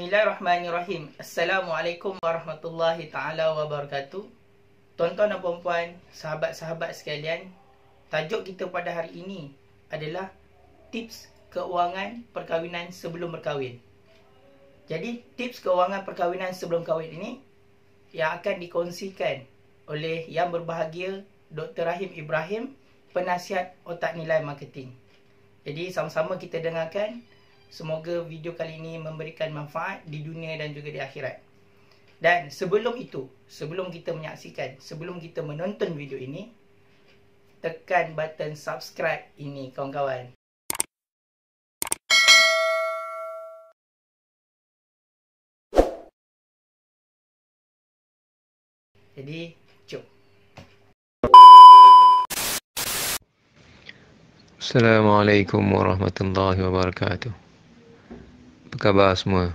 Bismillahirrahmanirrahim. Assalamualaikum warahmatullahi taala wabarakatuh. Tuan-tuan dan puan sahabat-sahabat sekalian, tajuk kita pada hari ini adalah tips keuangan perkahwinan sebelum berkahwin. Jadi, tips keuangan perkahwinan sebelum kahwin ini yang akan dikongsikan oleh yang berbahagia Dr. Rahim Ibrahim, penasihat otak nilai marketing. Jadi, sama-sama kita dengarkan Semoga video kali ini memberikan manfaat di dunia dan juga di akhirat. Dan sebelum itu, sebelum kita menyaksikan, sebelum kita menonton video ini, tekan button subscribe ini kawan-kawan. Jadi, jom. Assalamualaikum warahmatullahi wabarakatuh khabar semua?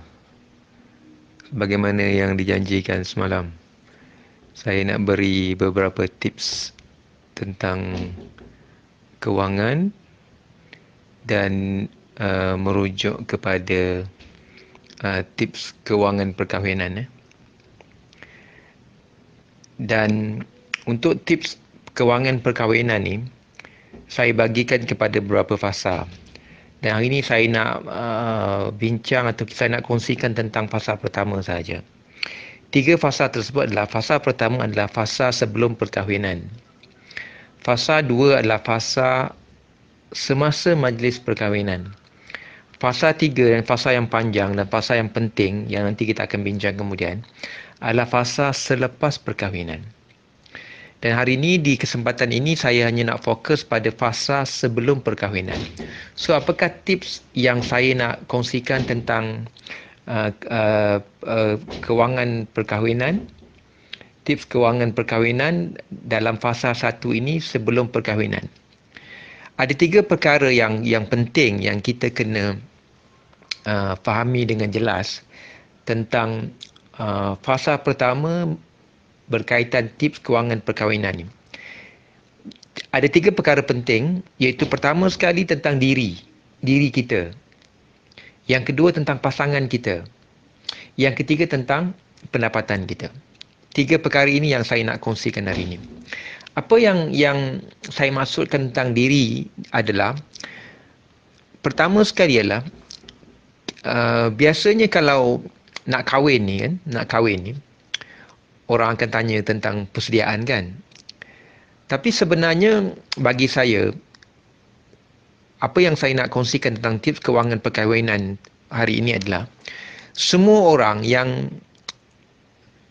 Bagaimana yang dijanjikan semalam? Saya nak beri beberapa tips tentang kewangan dan uh, merujuk kepada uh, tips kewangan perkahwinan. Eh. Dan untuk tips kewangan perkahwinan ni, saya bagikan kepada beberapa fasa. Dan hari ini saya nak uh, bincang atau saya nak kongsikan tentang fasa pertama saja. Tiga fasa tersebut adalah fasa pertama adalah fasa sebelum perkahwinan. Fasa dua adalah fasa semasa majlis perkahwinan. Fasa tiga dan fasa yang panjang dan fasa yang penting yang nanti kita akan bincang kemudian adalah fasa selepas perkahwinan. Dan hari ini di kesempatan ini saya hanya nak fokus pada fasa sebelum perkahwinan. So apakah tips yang saya nak kongsikan tentang uh, uh, uh, kewangan perkahwinan? Tips kewangan perkahwinan dalam fasa satu ini sebelum perkahwinan. Ada tiga perkara yang yang penting yang kita kena uh, fahami dengan jelas tentang uh, fasa pertama berkaitan tips kewangan perkahwinan ini. Ada tiga perkara penting iaitu pertama sekali tentang diri, diri kita. Yang kedua tentang pasangan kita. Yang ketiga tentang pendapatan kita. Tiga perkara ini yang saya nak kongsikan hari ini. Apa yang yang saya maksudkan tentang diri adalah pertama sekali ialah uh, biasanya kalau nak kahwin ni kan, nak kahwin ni orang akan tanya tentang persediaan kan. Tapi sebenarnya bagi saya apa yang saya nak kongsikan tentang tips kewangan perkahwinan hari ini adalah semua orang yang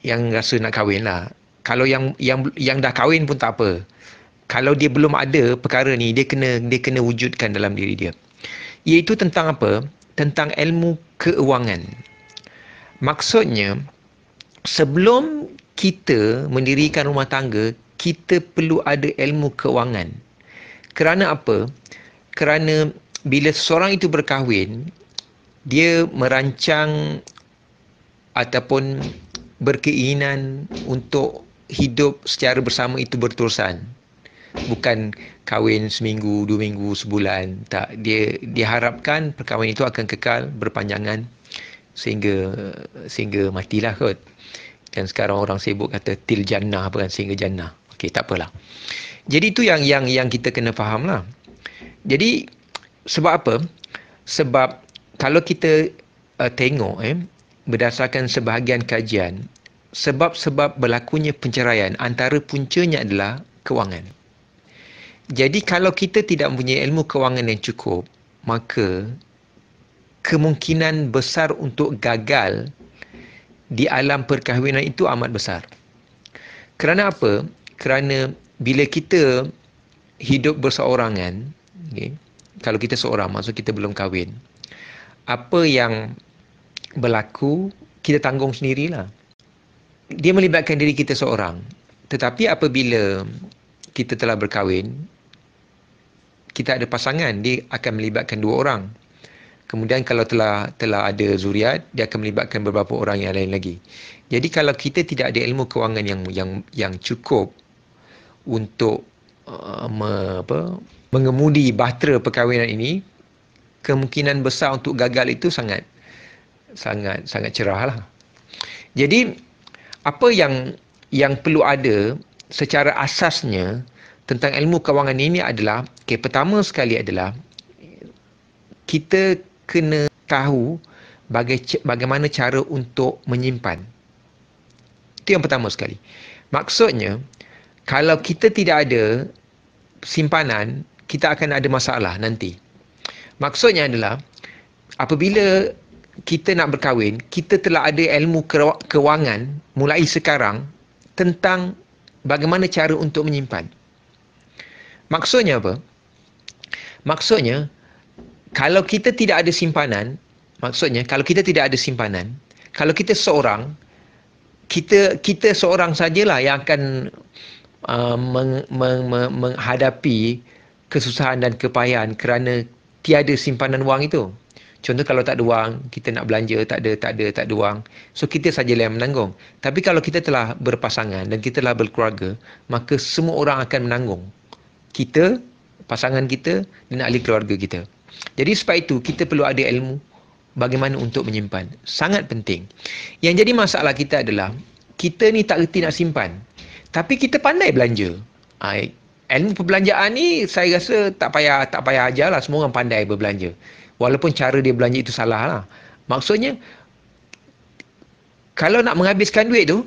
yang rasa nak kahwin lah. Kalau yang yang yang dah kahwin pun tak apa. Kalau dia belum ada perkara ni, dia kena dia kena wujudkan dalam diri dia. Iaitu tentang apa? Tentang ilmu keuangan. Maksudnya, sebelum kita mendirikan rumah tangga, kita perlu ada ilmu kewangan. Kerana apa? Kerana bila seorang itu berkahwin, dia merancang ataupun berkeinginan untuk hidup secara bersama itu berterusan. Bukan kahwin seminggu, dua minggu, sebulan. Tak. Dia diharapkan perkahwinan itu akan kekal berpanjangan sehingga sehingga matilah kot. Kan sekarang orang sibuk kata til jannah apa kan sehingga jannah. Okey tak apalah. Jadi itu yang yang yang kita kena fahamlah. Jadi sebab apa? Sebab kalau kita uh, tengok eh berdasarkan sebahagian kajian sebab-sebab berlakunya penceraian antara puncanya adalah kewangan. Jadi kalau kita tidak mempunyai ilmu kewangan yang cukup, maka kemungkinan besar untuk gagal di alam perkahwinan itu amat besar. Kerana apa? Kerana bila kita hidup berseorangan, okay, kalau kita seorang maksud kita belum kahwin, apa yang berlaku kita tanggung sendirilah. Dia melibatkan diri kita seorang. Tetapi apabila kita telah berkahwin, kita ada pasangan, dia akan melibatkan dua orang. Kemudian kalau telah telah ada zuriat, dia akan melibatkan beberapa orang yang lain lagi. Jadi kalau kita tidak ada ilmu kewangan yang yang yang cukup untuk uh, me, apa mengemudi bahtera perkahwinan ini, kemungkinan besar untuk gagal itu sangat sangat sangat cerah lah. Jadi apa yang yang perlu ada secara asasnya tentang ilmu kewangan ini adalah okay, pertama sekali adalah kita kena tahu bagai, bagaimana cara untuk menyimpan. Itu yang pertama sekali. Maksudnya, kalau kita tidak ada simpanan, kita akan ada masalah nanti. Maksudnya adalah, apabila kita nak berkahwin, kita telah ada ilmu kewangan mulai sekarang tentang bagaimana cara untuk menyimpan. Maksudnya apa? Maksudnya, kalau kita tidak ada simpanan, maksudnya kalau kita tidak ada simpanan, kalau kita seorang, kita kita seorang sajalah yang akan uh, meng, meng, meng, menghadapi kesusahan dan kepayahan kerana tiada simpanan wang itu. Contoh kalau tak ada wang, kita nak belanja, tak ada, tak ada, tak ada wang. So kita sajalah yang menanggung. Tapi kalau kita telah berpasangan dan kita telah berkeluarga, maka semua orang akan menanggung. Kita, pasangan kita dan ahli keluarga kita. Jadi sebab itu kita perlu ada ilmu bagaimana untuk menyimpan. Sangat penting. Yang jadi masalah kita adalah kita ni tak reti nak simpan. Tapi kita pandai belanja. Ha, ilmu perbelanjaan ni saya rasa tak payah tak payah ajar lah. Semua orang pandai berbelanja. Walaupun cara dia belanja itu salah lah. Maksudnya kalau nak menghabiskan duit tu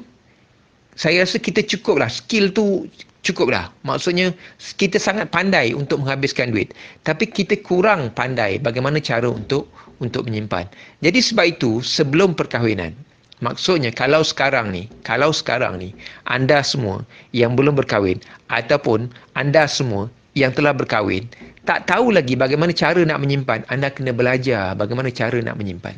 saya rasa kita cukup lah skill tu cukup lah maksudnya kita sangat pandai untuk menghabiskan duit tapi kita kurang pandai bagaimana cara untuk untuk menyimpan jadi sebab itu sebelum perkahwinan maksudnya kalau sekarang ni kalau sekarang ni anda semua yang belum berkahwin ataupun anda semua yang telah berkahwin tak tahu lagi bagaimana cara nak menyimpan anda kena belajar bagaimana cara nak menyimpan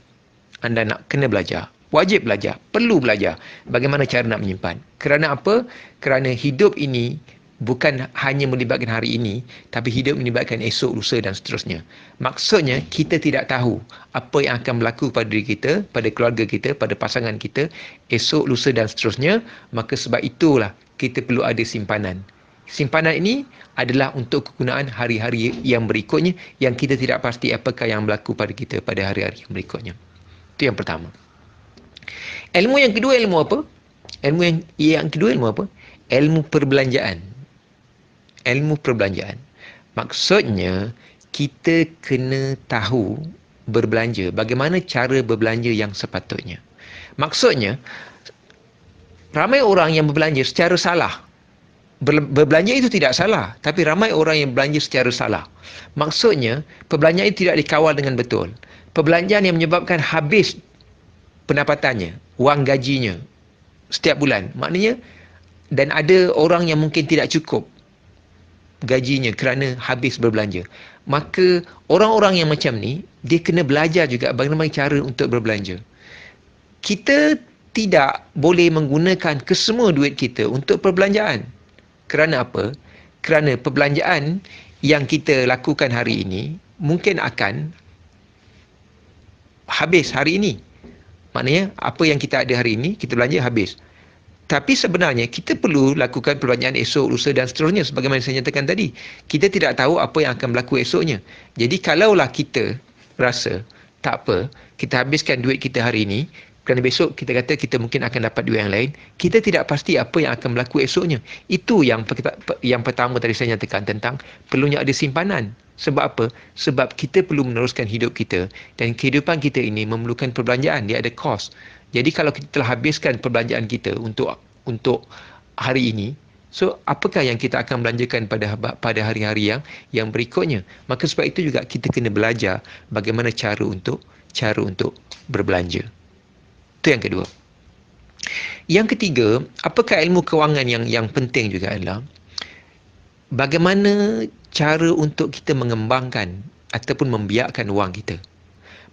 anda nak kena belajar wajib belajar, perlu belajar bagaimana cara nak menyimpan. Kerana apa? Kerana hidup ini bukan hanya melibatkan hari ini, tapi hidup melibatkan esok, lusa dan seterusnya. Maksudnya, kita tidak tahu apa yang akan berlaku pada diri kita, pada keluarga kita, pada pasangan kita, esok, lusa dan seterusnya. Maka sebab itulah kita perlu ada simpanan. Simpanan ini adalah untuk kegunaan hari-hari yang berikutnya yang kita tidak pasti apakah yang berlaku pada kita pada hari-hari yang berikutnya. Itu yang pertama. Ilmu yang kedua ilmu apa? Ilmu yang yang kedua ilmu apa? Ilmu perbelanjaan. Ilmu perbelanjaan. Maksudnya kita kena tahu berbelanja bagaimana cara berbelanja yang sepatutnya. Maksudnya ramai orang yang berbelanja secara salah. Berbelanja itu tidak salah, tapi ramai orang yang berbelanja secara salah. Maksudnya perbelanjaan itu tidak dikawal dengan betul. Perbelanjaan yang menyebabkan habis pendapatannya, wang gajinya setiap bulan. Maknanya dan ada orang yang mungkin tidak cukup gajinya kerana habis berbelanja. Maka orang-orang yang macam ni dia kena belajar juga bagaimana cara untuk berbelanja. Kita tidak boleh menggunakan kesemua duit kita untuk perbelanjaan. Kerana apa? Kerana perbelanjaan yang kita lakukan hari ini mungkin akan habis hari ini Maknanya apa yang kita ada hari ini kita belanja habis. Tapi sebenarnya kita perlu lakukan perbelanjaan esok, lusa dan seterusnya sebagaimana saya nyatakan tadi. Kita tidak tahu apa yang akan berlaku esoknya. Jadi kalaulah kita rasa tak apa, kita habiskan duit kita hari ini, kerana besok kita kata kita mungkin akan dapat duit yang lain kita tidak pasti apa yang akan berlaku esoknya itu yang yang pertama tadi saya nyatakan tentang perlunya ada simpanan sebab apa sebab kita perlu meneruskan hidup kita dan kehidupan kita ini memerlukan perbelanjaan dia ada kos jadi kalau kita telah habiskan perbelanjaan kita untuk untuk hari ini So apakah yang kita akan belanjakan pada pada hari-hari yang yang berikutnya? Maka sebab itu juga kita kena belajar bagaimana cara untuk cara untuk berbelanja. Itu yang kedua. Yang ketiga, apakah ilmu kewangan yang yang penting juga adalah bagaimana cara untuk kita mengembangkan ataupun membiarkan wang kita.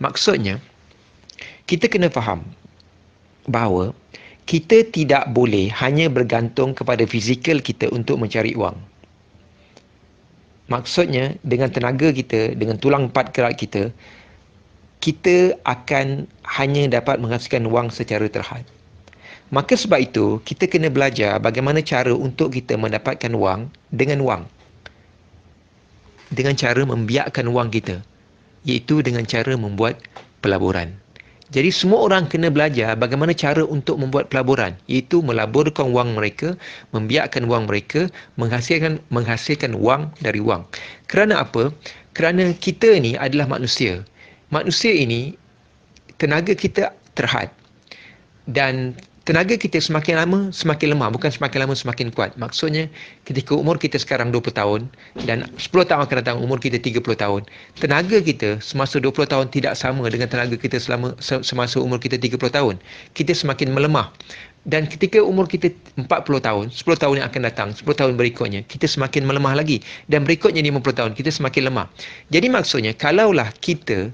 Maksudnya, kita kena faham bahawa kita tidak boleh hanya bergantung kepada fizikal kita untuk mencari wang. Maksudnya, dengan tenaga kita, dengan tulang empat kerat kita, kita akan hanya dapat menghasilkan wang secara terhad. Maka sebab itu, kita kena belajar bagaimana cara untuk kita mendapatkan wang dengan wang. Dengan cara membiarkan wang kita. Iaitu dengan cara membuat pelaburan. Jadi semua orang kena belajar bagaimana cara untuk membuat pelaburan iaitu melaburkan wang mereka, membiarkan wang mereka menghasilkan menghasilkan wang dari wang. Kerana apa? Kerana kita ni adalah manusia manusia ini tenaga kita terhad dan tenaga kita semakin lama semakin lemah bukan semakin lama semakin kuat maksudnya ketika umur kita sekarang 20 tahun dan 10 tahun akan datang umur kita 30 tahun tenaga kita semasa 20 tahun tidak sama dengan tenaga kita selama semasa umur kita 30 tahun kita semakin melemah dan ketika umur kita 40 tahun 10 tahun yang akan datang 10 tahun berikutnya kita semakin melemah lagi dan berikutnya 50 tahun kita semakin lemah jadi maksudnya kalaulah kita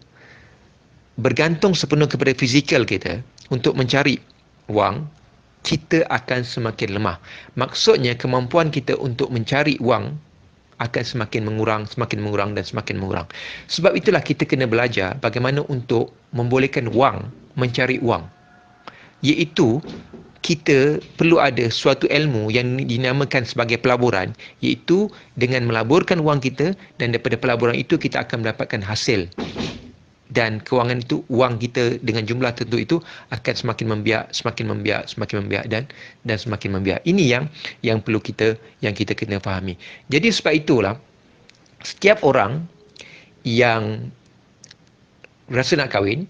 bergantung sepenuh kepada fizikal kita untuk mencari wang, kita akan semakin lemah. Maksudnya kemampuan kita untuk mencari wang akan semakin mengurang, semakin mengurang dan semakin mengurang. Sebab itulah kita kena belajar bagaimana untuk membolehkan wang mencari wang. Iaitu kita perlu ada suatu ilmu yang dinamakan sebagai pelaburan iaitu dengan melaburkan wang kita dan daripada pelaburan itu kita akan mendapatkan hasil dan kewangan itu wang kita dengan jumlah tertentu itu akan semakin membiak semakin membiak semakin membiak dan dan semakin membiak ini yang yang perlu kita yang kita kena fahami jadi sebab itulah setiap orang yang rasa nak kahwin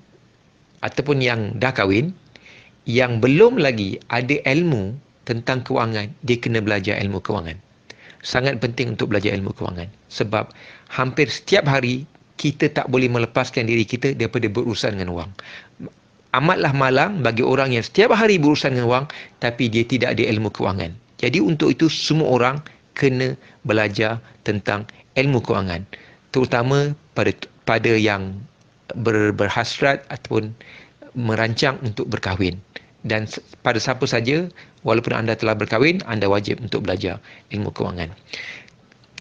ataupun yang dah kahwin yang belum lagi ada ilmu tentang kewangan dia kena belajar ilmu kewangan sangat penting untuk belajar ilmu kewangan sebab hampir setiap hari kita tak boleh melepaskan diri kita daripada berurusan dengan wang. Amatlah malang bagi orang yang setiap hari berurusan dengan wang tapi dia tidak ada ilmu kewangan. Jadi untuk itu semua orang kena belajar tentang ilmu kewangan. Terutama pada pada yang ber, berhasrat ataupun merancang untuk berkahwin. Dan pada siapa saja, walaupun anda telah berkahwin, anda wajib untuk belajar ilmu kewangan.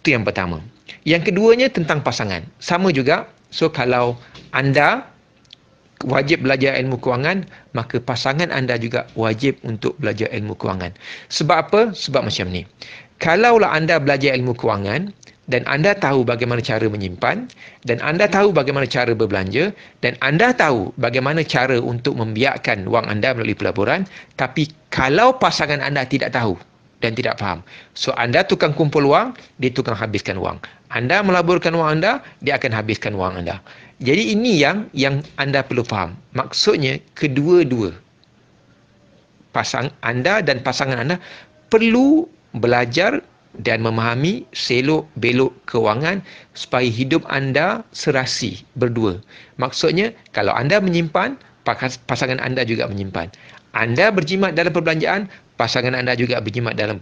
Itu yang pertama. Yang keduanya tentang pasangan. Sama juga. So kalau anda wajib belajar ilmu kewangan, maka pasangan anda juga wajib untuk belajar ilmu kewangan. Sebab apa? Sebab macam ni. Kalaulah anda belajar ilmu kewangan dan anda tahu bagaimana cara menyimpan dan anda tahu bagaimana cara berbelanja dan anda tahu bagaimana cara untuk membiarkan wang anda melalui pelaburan tapi kalau pasangan anda tidak tahu dan tidak faham. So anda tukang kumpul wang, dia tukang habiskan wang. Anda melaburkan wang anda, dia akan habiskan wang anda. Jadi ini yang yang anda perlu faham. Maksudnya kedua-dua pasang anda dan pasangan anda perlu belajar dan memahami selok belok kewangan supaya hidup anda serasi berdua. Maksudnya kalau anda menyimpan, pasangan anda juga menyimpan. Anda berjimat dalam perbelanjaan, pasangan anda juga berjimat dalam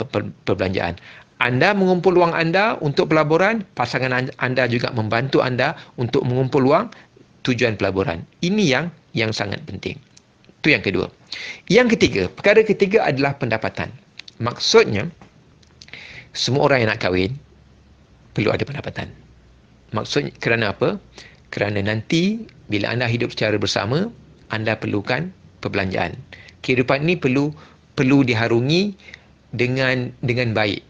perbelanjaan. Anda mengumpul wang anda untuk pelaburan, pasangan anda juga membantu anda untuk mengumpul wang tujuan pelaburan. Ini yang yang sangat penting. Itu yang kedua. Yang ketiga, perkara ketiga adalah pendapatan. Maksudnya, semua orang yang nak kahwin perlu ada pendapatan. Maksudnya kerana apa? Kerana nanti bila anda hidup secara bersama, anda perlukan perbelanjaan. Kehidupan ini perlu perlu diharungi dengan dengan baik.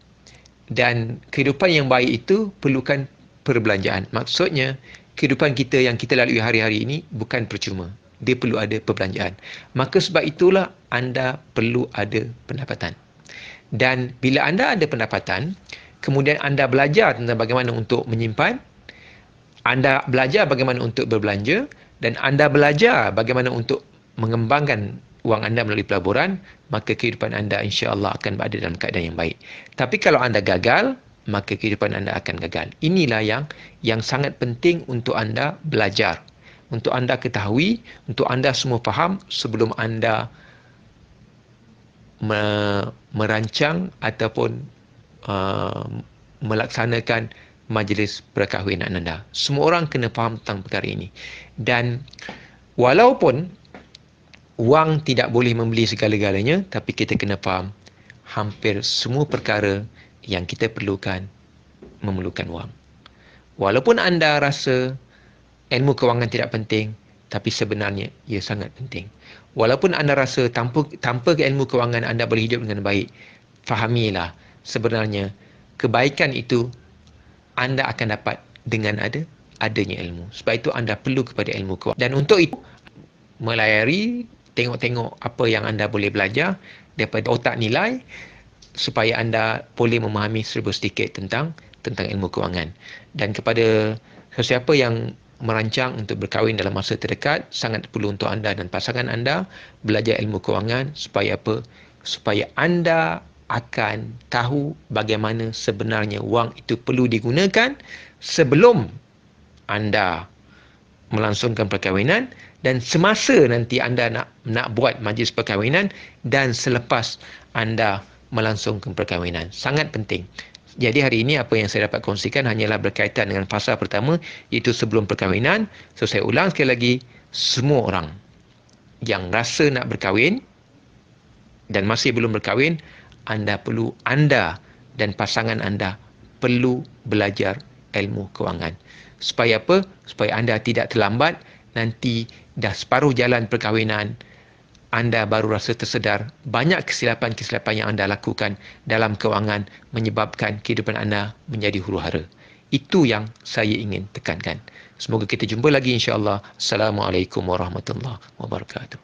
Dan kehidupan yang baik itu perlukan perbelanjaan. Maksudnya, kehidupan kita yang kita lalui hari-hari ini bukan percuma. Dia perlu ada perbelanjaan. Maka sebab itulah anda perlu ada pendapatan. Dan bila anda ada pendapatan, kemudian anda belajar tentang bagaimana untuk menyimpan, anda belajar bagaimana untuk berbelanja dan anda belajar bagaimana untuk mengembangkan wang anda melalui pelaburan, maka kehidupan anda insya-Allah akan berada dalam keadaan yang baik. Tapi kalau anda gagal, maka kehidupan anda akan gagal. Inilah yang yang sangat penting untuk anda belajar. Untuk anda ketahui, untuk anda semua faham sebelum anda me, merancang ataupun uh, melaksanakan majlis perkahwinan anda. Semua orang kena faham tentang perkara ini. Dan walaupun wang tidak boleh membeli segala-galanya tapi kita kena faham hampir semua perkara yang kita perlukan memerlukan wang. Walaupun anda rasa ilmu kewangan tidak penting tapi sebenarnya ia sangat penting. Walaupun anda rasa tanpa tanpa ilmu kewangan anda boleh hidup dengan baik, fahamilah sebenarnya kebaikan itu anda akan dapat dengan ada adanya ilmu. Sebab itu anda perlu kepada ilmu kewangan. Dan untuk itu melayari tengok-tengok apa yang anda boleh belajar daripada otak nilai supaya anda boleh memahami seribu sedikit tentang tentang ilmu kewangan. Dan kepada sesiapa yang merancang untuk berkahwin dalam masa terdekat, sangat perlu untuk anda dan pasangan anda belajar ilmu kewangan supaya apa? Supaya anda akan tahu bagaimana sebenarnya wang itu perlu digunakan sebelum anda melangsungkan perkahwinan dan semasa nanti anda nak nak buat majlis perkahwinan dan selepas anda melangsungkan perkahwinan sangat penting. Jadi hari ini apa yang saya dapat kongsikan hanyalah berkaitan dengan fasa pertama iaitu sebelum perkahwinan. So saya ulang sekali lagi semua orang yang rasa nak berkahwin dan masih belum berkahwin anda perlu anda dan pasangan anda perlu belajar ilmu kewangan supaya apa? Supaya anda tidak terlambat nanti dah separuh jalan perkahwinan anda baru rasa tersedar banyak kesilapan-kesilapan yang anda lakukan dalam kewangan menyebabkan kehidupan anda menjadi huru-hara. Itu yang saya ingin tekankan. Semoga kita jumpa lagi insya-Allah. Assalamualaikum warahmatullahi wabarakatuh.